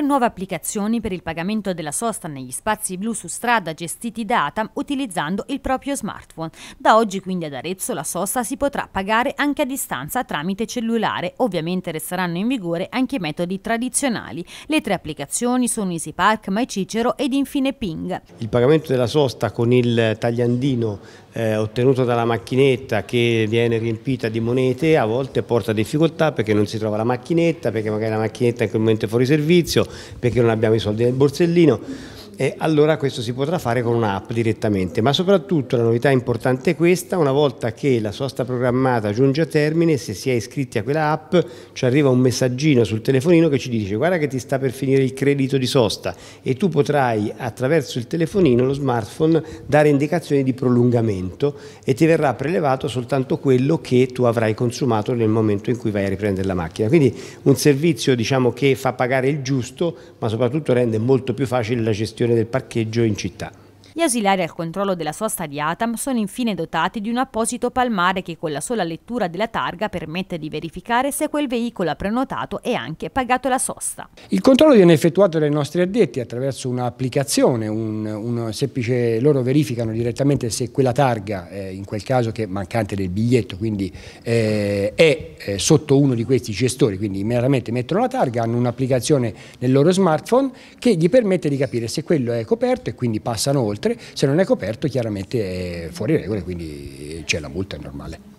Tre nuove applicazioni per il pagamento della sosta negli spazi blu su strada gestiti da ATAM utilizzando il proprio smartphone. Da oggi quindi ad Arezzo la sosta si potrà pagare anche a distanza tramite cellulare. Ovviamente resteranno in vigore anche i metodi tradizionali. Le tre applicazioni sono EasyPark, MyCicero ed infine Ping. Il pagamento della sosta con il tagliandino eh, ottenuto dalla macchinetta che viene riempita di monete a volte porta difficoltà perché non si trova la macchinetta, perché magari la macchinetta è in quel momento è fuori servizio, perché non abbiamo i soldi nel borsellino e allora questo si potrà fare con un'app direttamente, ma soprattutto la novità importante è questa, una volta che la sosta programmata giunge a termine, se si è iscritti a quella app ci arriva un messaggino sul telefonino che ci dice guarda che ti sta per finire il credito di sosta e tu potrai attraverso il telefonino, lo smartphone, dare indicazioni di prolungamento e ti verrà prelevato soltanto quello che tu avrai consumato nel momento in cui vai a riprendere la macchina. Quindi un servizio diciamo, che fa pagare il giusto ma soprattutto rende molto più facile la gestione del parcheggio in città. Gli ausiliari al controllo della sosta di Atam sono infine dotati di un apposito palmare che con la sola lettura della targa permette di verificare se quel veicolo ha prenotato e anche pagato la sosta. Il controllo viene effettuato dai nostri addetti attraverso un'applicazione, un, un semplice, loro verificano direttamente se quella targa, eh, in quel caso che è mancante del biglietto, quindi eh, è eh, sotto uno di questi gestori, quindi immediatamente mettono la targa, hanno un'applicazione nel loro smartphone che gli permette di capire se quello è coperto e quindi passano oltre oltre, se non è coperto chiaramente è fuori regole, quindi eh, c'è la multa, è normale.